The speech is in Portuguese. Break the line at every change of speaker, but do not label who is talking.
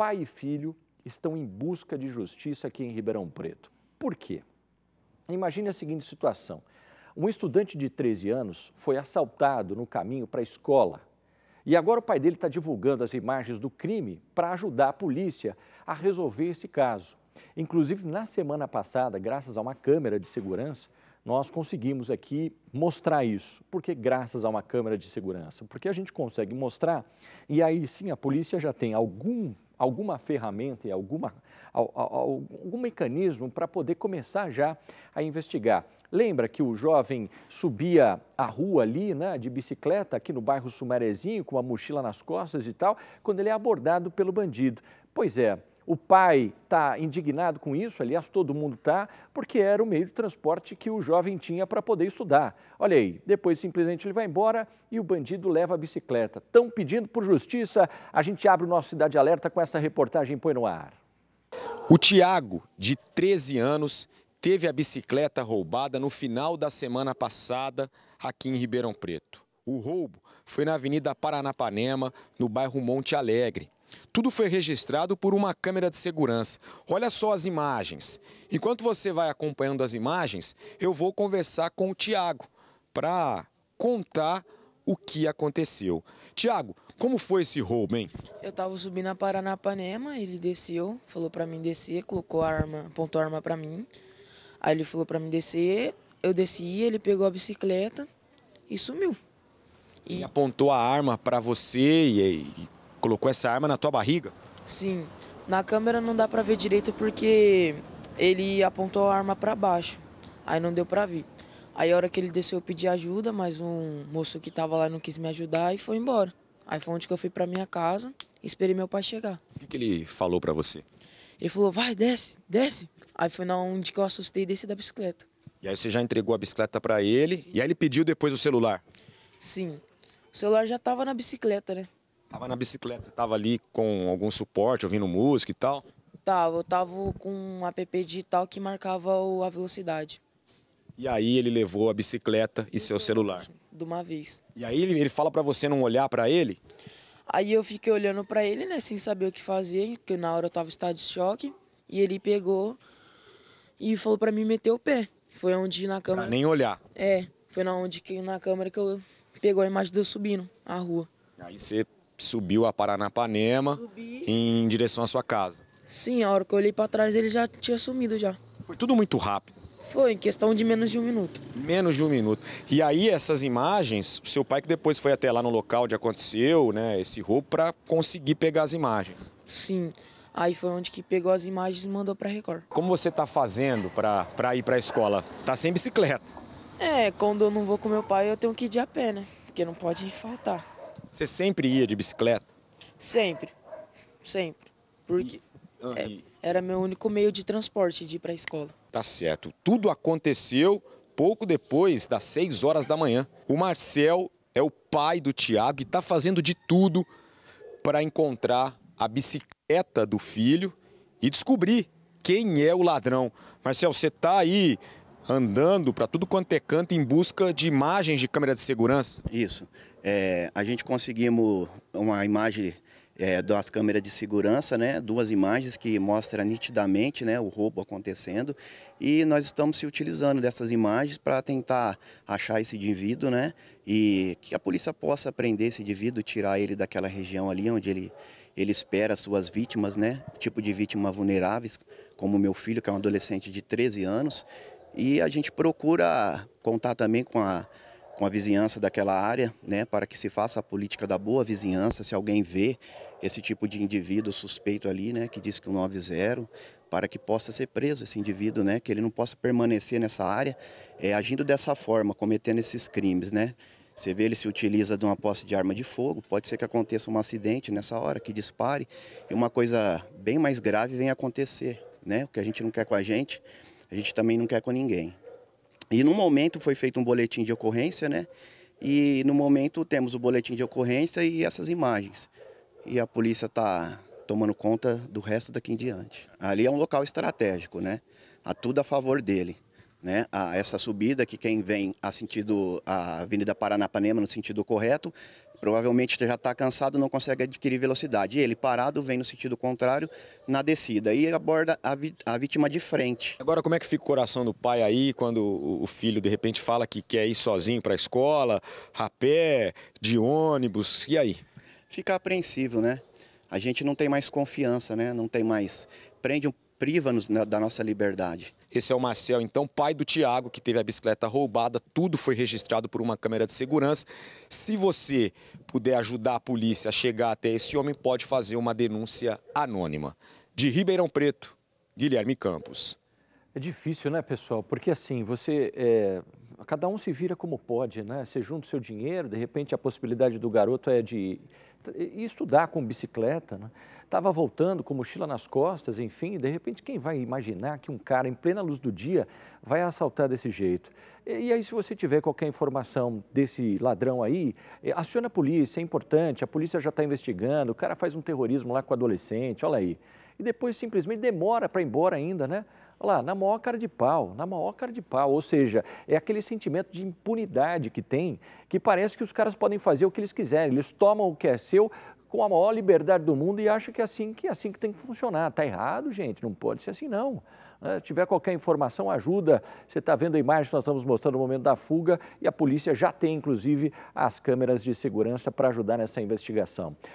pai e filho estão em busca de justiça aqui em Ribeirão Preto. Por quê? Imagine a seguinte situação: um estudante de 13 anos foi assaltado no caminho para a escola. E agora o pai dele está divulgando as imagens do crime para ajudar a polícia a resolver esse caso. Inclusive, na semana passada, graças a uma câmera de segurança, nós conseguimos aqui mostrar isso. porque graças a uma câmera de segurança? Porque a gente consegue mostrar e aí sim a polícia já tem algum alguma ferramenta e alguma, algum mecanismo para poder começar já a investigar. Lembra que o jovem subia a rua ali, né, de bicicleta, aqui no bairro Sumarezinho, com a mochila nas costas e tal, quando ele é abordado pelo bandido. Pois é, o pai está indignado com isso, aliás, todo mundo está, porque era o meio de transporte que o jovem tinha para poder estudar. Olha aí, depois simplesmente ele vai embora e o bandido leva a bicicleta. Estão pedindo por justiça. A gente abre o nosso Cidade Alerta com essa reportagem Põe no Ar.
O Tiago, de 13 anos, teve a bicicleta roubada no final da semana passada aqui em Ribeirão Preto. O roubo foi na Avenida Paranapanema, no bairro Monte Alegre. Tudo foi registrado por uma câmera de segurança. Olha só as imagens. Enquanto você vai acompanhando as imagens, eu vou conversar com o Tiago para contar o que aconteceu. Tiago, como foi esse roubo, hein?
Eu estava subindo a Paranapanema, ele desceu, falou para mim descer, colocou a arma, apontou a arma para mim. Aí ele falou para mim descer, eu desci, ele pegou a bicicleta e sumiu.
E, e apontou a arma para você e, e colocou essa arma na tua barriga?
Sim. Na câmera não dá pra ver direito porque ele apontou a arma para baixo. Aí não deu pra ver. Aí a hora que ele desceu eu pedi ajuda, mas um moço que tava lá não quis me ajudar e foi embora. Aí foi onde que eu fui pra minha casa e esperei meu pai chegar.
O que, que ele falou para você?
Ele falou, vai, desce, desce. Aí foi na onde que eu assustei e desci da bicicleta.
E aí você já entregou a bicicleta para ele e aí ele pediu depois o celular?
Sim. O celular já tava na bicicleta, né?
Tava na bicicleta, você tava ali com algum suporte, ouvindo música e tal?
Tava, eu tava com um app digital que marcava o, a velocidade.
E aí ele levou a bicicleta e, seu celular.
De uma vez. E
aí ele, ele fala para você não olhar para ele?
Aí eu fiquei olhando para ele, né, sem saber o que fazer, porque na hora eu tava em estado de choque. E ele pegou e falou para mim meter o pé. Foi onde na câmera. Pra nem olhar. É, foi na onde que na câmera que eu pegou a imagem de eu subindo a rua.
Aí você subiu a Paranapanema Subi. em direção à sua casa.
Sim, a hora que eu olhei para trás ele já tinha sumido já.
Foi tudo muito rápido.
Foi, em questão de menos de um minuto.
Menos de um minuto. E aí, essas imagens, o seu pai que depois foi até lá no local onde aconteceu, né, esse roubo, para conseguir pegar as imagens.
Sim. Aí foi onde que pegou as imagens e mandou para Record.
Como você está fazendo para ir para a escola? Tá sem bicicleta?
É, quando eu não vou com meu pai, eu tenho que ir de a pé, né? Porque não pode faltar.
Você sempre ia de bicicleta?
Sempre, sempre. Porque e, ah, é, e... era meu único meio de transporte de ir para a escola.
Tá certo. Tudo aconteceu pouco depois das 6 horas da manhã. O Marcel é o pai do Tiago e está fazendo de tudo para encontrar a bicicleta do filho e descobrir quem é o ladrão. Marcel, você está aí
andando para tudo quanto é canto em busca de imagens de câmera de segurança? Isso. É, a gente conseguimos uma imagem é, das câmeras de segurança, né? duas imagens que mostram nitidamente né, o roubo acontecendo e nós estamos se utilizando dessas imagens para tentar achar esse indivíduo né? e que a polícia possa prender esse indivíduo, tirar ele daquela região ali onde ele, ele espera suas vítimas, né? tipo de vítima vulneráveis, como meu filho, que é um adolescente de 13 anos. E a gente procura contar também com a com a vizinhança daquela área, né, para que se faça a política da boa vizinhança, se alguém vê esse tipo de indivíduo suspeito ali, né, que diz que o 90, para que possa ser preso esse indivíduo, né, que ele não possa permanecer nessa área é, agindo dessa forma, cometendo esses crimes, né. Você vê, ele se utiliza de uma posse de arma de fogo, pode ser que aconteça um acidente nessa hora, que dispare, e uma coisa bem mais grave venha acontecer, né, o que a gente não quer com a gente, a gente também não quer com ninguém. E no momento foi feito um boletim de ocorrência, né? E no momento temos o boletim de ocorrência e essas imagens. E a polícia está tomando conta do resto daqui em diante. Ali é um local estratégico, né? A tudo a favor dele. Né, a essa subida que quem vem a sentido a Avenida Paranapanema no sentido correto Provavelmente já está cansado, não consegue adquirir velocidade. Ele parado vem no sentido contrário na descida e aborda a, a vítima de frente.
Agora, como é que fica o coração do pai aí quando o filho de repente fala que quer ir sozinho para a escola, a pé,
de ônibus? E aí? Fica apreensivo, né? A gente não tem mais confiança, né? Não tem mais. Prende um priva-nos da nossa liberdade. Esse é o Marcel, então,
pai do Tiago, que teve a bicicleta roubada. Tudo foi registrado por uma câmera de segurança. Se você puder ajudar a polícia a chegar até esse homem, pode fazer uma denúncia anônima. De Ribeirão Preto, Guilherme Campos.
É difícil, né, pessoal? Porque assim, você é, cada um se vira como pode, né? Você junta o seu dinheiro, de repente a possibilidade do garoto é de estudar com bicicleta, né? Estava voltando com mochila nas costas, enfim, de repente quem vai imaginar que um cara em plena luz do dia vai assaltar desse jeito? E, e aí se você tiver qualquer informação desse ladrão aí, eh, aciona a polícia, é importante, a polícia já está investigando, o cara faz um terrorismo lá com adolescente, olha aí. E depois simplesmente demora para ir embora ainda, né? Olha lá, na maior cara de pau, na maior cara de pau. Ou seja, é aquele sentimento de impunidade que tem, que parece que os caras podem fazer o que eles quiserem. Eles tomam o que é seu com a maior liberdade do mundo e acham que é assim que, é assim que tem que funcionar. Está errado, gente, não pode ser assim, não. Ah, se tiver qualquer informação, ajuda. Você está vendo a imagem que nós estamos mostrando no momento da fuga e a polícia já tem, inclusive, as câmeras de segurança para ajudar nessa investigação.